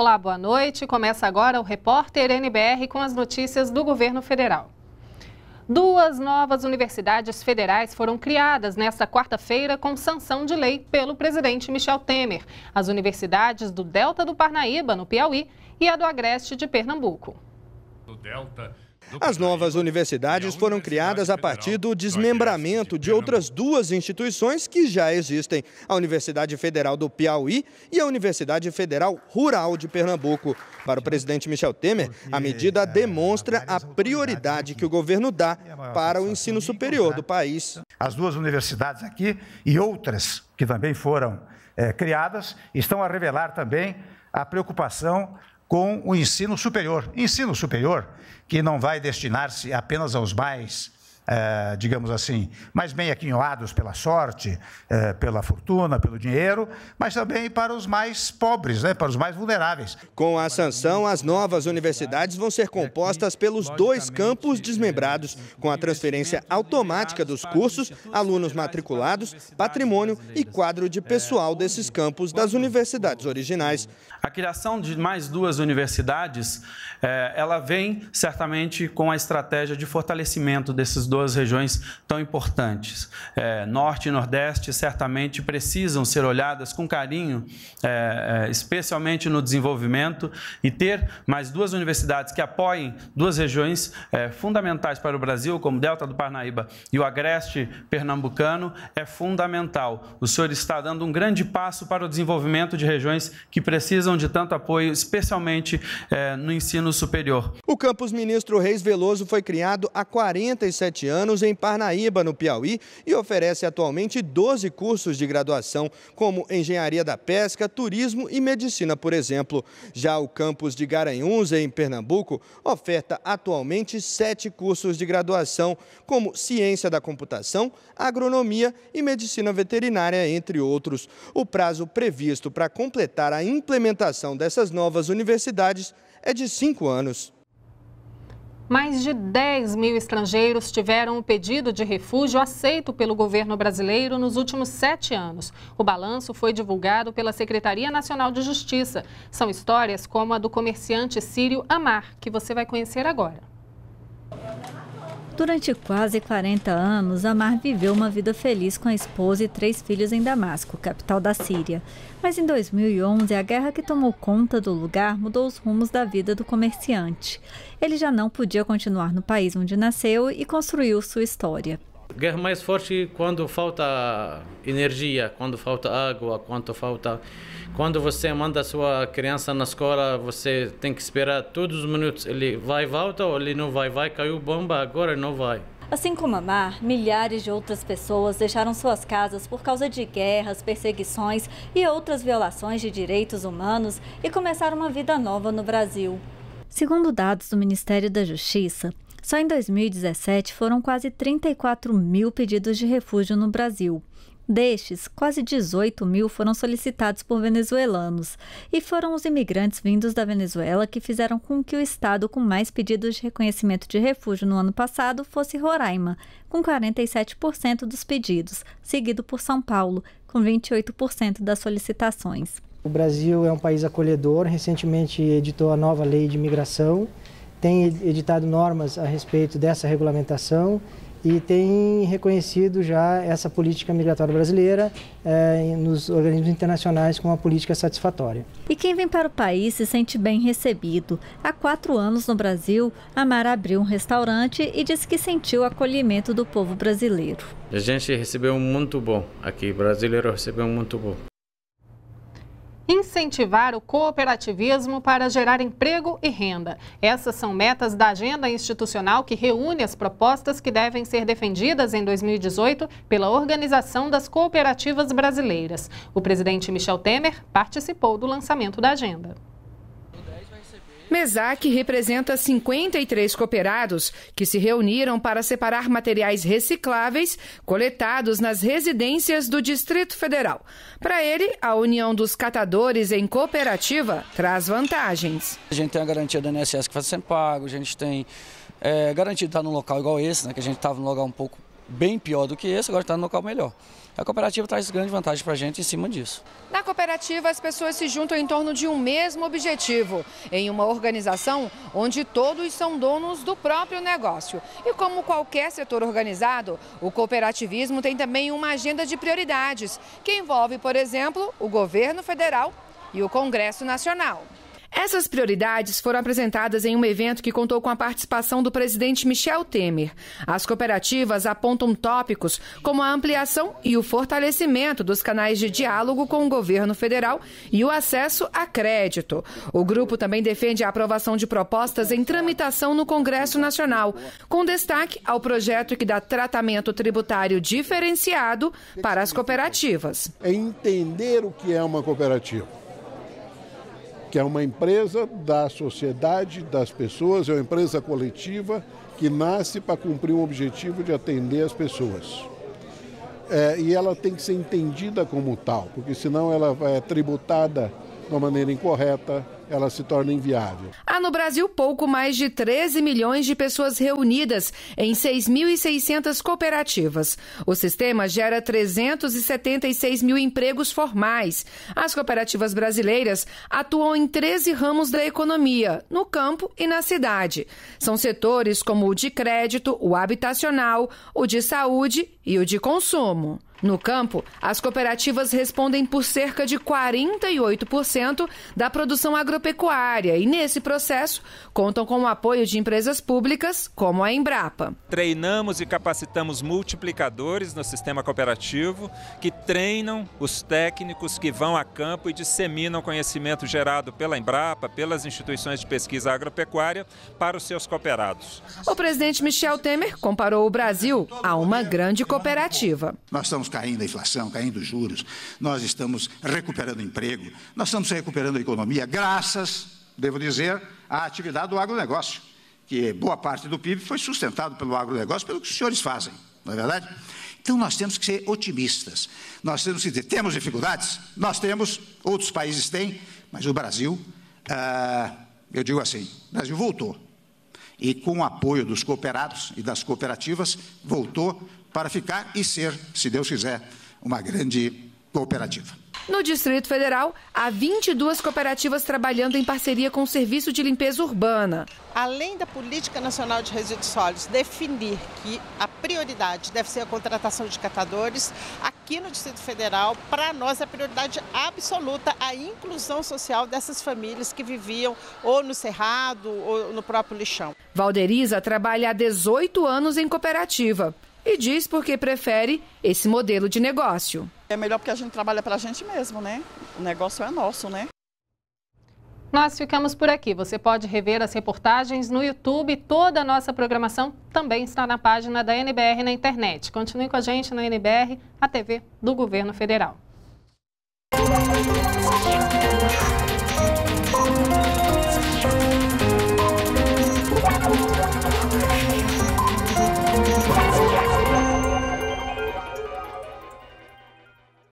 Olá, boa noite. Começa agora o repórter NBR com as notícias do governo federal. Duas novas universidades federais foram criadas nesta quarta-feira com sanção de lei pelo presidente Michel Temer. As universidades do Delta do Parnaíba, no Piauí, e a do Agreste de Pernambuco. No Delta as novas universidades foram criadas a partir do desmembramento de outras duas instituições que já existem: a Universidade Federal do Piauí e a Universidade Federal Rural de Pernambuco. Para o presidente Michel Temer, a medida demonstra a prioridade que o governo dá é para o ensino superior do país. As duas universidades aqui e outras que também foram é, criadas estão a revelar também a preocupação com o ensino superior. Ensino superior que não vai destinar-se apenas aos mais é, digamos assim, mais bem aquinhoados pela sorte, é, pela fortuna, pelo dinheiro, mas também para os mais pobres, né, para os mais vulneráveis. Com a sanção, as novas universidades vão ser compostas pelos dois campos desmembrados, com a transferência automática dos cursos, alunos matriculados, patrimônio e quadro de pessoal desses campos das universidades originais. A criação de mais duas universidades, é, ela vem certamente com a estratégia de fortalecimento desses dois duas regiões tão importantes. É, norte e Nordeste certamente precisam ser olhadas com carinho, é, é, especialmente no desenvolvimento, e ter mais duas universidades que apoiem duas regiões é, fundamentais para o Brasil, como o Delta do Parnaíba e o Agreste Pernambucano, é fundamental. O senhor está dando um grande passo para o desenvolvimento de regiões que precisam de tanto apoio, especialmente é, no ensino superior. O campus Ministro Reis Veloso foi criado há 47 anos anos em Parnaíba, no Piauí, e oferece atualmente 12 cursos de graduação, como Engenharia da Pesca, Turismo e Medicina, por exemplo. Já o campus de Garanhuns, em Pernambuco, oferta atualmente sete cursos de graduação, como Ciência da Computação, Agronomia e Medicina Veterinária, entre outros. O prazo previsto para completar a implementação dessas novas universidades é de cinco anos. Mais de 10 mil estrangeiros tiveram o um pedido de refúgio aceito pelo governo brasileiro nos últimos sete anos. O balanço foi divulgado pela Secretaria Nacional de Justiça. São histórias como a do comerciante sírio Amar, que você vai conhecer agora. Durante quase 40 anos, Amar viveu uma vida feliz com a esposa e três filhos em Damasco, capital da Síria. Mas em 2011, a guerra que tomou conta do lugar mudou os rumos da vida do comerciante. Ele já não podia continuar no país onde nasceu e construiu sua história. Guerra mais forte quando falta energia, quando falta água, quando falta. Quando você manda a sua criança na escola, você tem que esperar todos os minutos. Ele vai, volta ou ele não vai? Vai, caiu bomba, agora não vai. Assim como Amar, milhares de outras pessoas deixaram suas casas por causa de guerras, perseguições e outras violações de direitos humanos e começaram uma vida nova no Brasil. Segundo dados do Ministério da Justiça, só em 2017 foram quase 34 mil pedidos de refúgio no Brasil. Destes, quase 18 mil foram solicitados por venezuelanos, e foram os imigrantes vindos da Venezuela que fizeram com que o estado com mais pedidos de reconhecimento de refúgio no ano passado fosse Roraima, com 47% dos pedidos, seguido por São Paulo, com 28% das solicitações. O Brasil é um país acolhedor, recentemente editou a nova lei de imigração tem editado normas a respeito dessa regulamentação e tem reconhecido já essa política migratória brasileira eh, nos organismos internacionais como uma política satisfatória. E quem vem para o país se sente bem recebido. Há quatro anos no Brasil, Amara abriu um restaurante e disse que sentiu o acolhimento do povo brasileiro. A gente recebeu muito bom aqui, brasileiro recebeu muito bom incentivar o cooperativismo para gerar emprego e renda. Essas são metas da agenda institucional que reúne as propostas que devem ser defendidas em 2018 pela Organização das Cooperativas Brasileiras. O presidente Michel Temer participou do lançamento da agenda. MESAC representa 53 cooperados que se reuniram para separar materiais recicláveis coletados nas residências do Distrito Federal. Para ele, a união dos catadores em cooperativa traz vantagens. A gente tem a garantia do INSS que vai sendo pago, a gente tem é, garantido estar num local igual esse, né, que a gente estava num lugar um pouco bem pior do que esse, agora está no local melhor. A cooperativa traz grande vantagem para a gente em cima disso. Na cooperativa, as pessoas se juntam em torno de um mesmo objetivo, em uma organização onde todos são donos do próprio negócio. E como qualquer setor organizado, o cooperativismo tem também uma agenda de prioridades, que envolve, por exemplo, o governo federal e o Congresso Nacional. Essas prioridades foram apresentadas em um evento que contou com a participação do presidente Michel Temer. As cooperativas apontam tópicos como a ampliação e o fortalecimento dos canais de diálogo com o governo federal e o acesso a crédito. O grupo também defende a aprovação de propostas em tramitação no Congresso Nacional, com destaque ao projeto que dá tratamento tributário diferenciado para as cooperativas. É entender o que é uma cooperativa que é uma empresa da sociedade, das pessoas, é uma empresa coletiva que nasce para cumprir um objetivo de atender as pessoas. É, e ela tem que ser entendida como tal, porque senão ela é tributada de uma maneira incorreta, ela se torna inviável. Há no Brasil pouco mais de 13 milhões de pessoas reunidas em 6.600 cooperativas. O sistema gera 376 mil empregos formais. As cooperativas brasileiras atuam em 13 ramos da economia, no campo e na cidade. São setores como o de crédito, o habitacional, o de saúde e o de consumo. No campo, as cooperativas respondem por cerca de 48% da produção agropecuária e, nesse processo, contam com o apoio de empresas públicas, como a Embrapa. Treinamos e capacitamos multiplicadores no sistema cooperativo que treinam os técnicos que vão a campo e disseminam conhecimento gerado pela Embrapa, pelas instituições de pesquisa agropecuária, para os seus cooperados. O presidente Michel Temer comparou o Brasil a uma grande cooperativa. Nós estamos estamos caindo a inflação, caindo os juros, nós estamos recuperando emprego, nós estamos recuperando a economia, graças, devo dizer, à atividade do agronegócio, que boa parte do PIB foi sustentado pelo agronegócio, pelo que os senhores fazem, não é verdade? Então nós temos que ser otimistas. Nós temos que dizer, temos dificuldades? Nós temos, outros países têm, mas o Brasil, ah, eu digo assim, o Brasil voltou. E com o apoio dos cooperados e das cooperativas, voltou para ficar e ser, se Deus quiser, uma grande cooperativa. No Distrito Federal, há 22 cooperativas trabalhando em parceria com o Serviço de Limpeza Urbana. Além da Política Nacional de Resíduos Sólidos definir que a prioridade deve ser a contratação de catadores, aqui no Distrito Federal, para nós, a é prioridade absoluta a inclusão social dessas famílias que viviam ou no cerrado ou no próprio lixão. Valderiza trabalha há 18 anos em cooperativa e diz porque prefere esse modelo de negócio. É melhor porque a gente trabalha para a gente mesmo, né? O negócio é nosso, né? Nós ficamos por aqui. Você pode rever as reportagens no YouTube. Toda a nossa programação também está na página da NBR na internet. Continue com a gente na NBR, a TV do Governo Federal.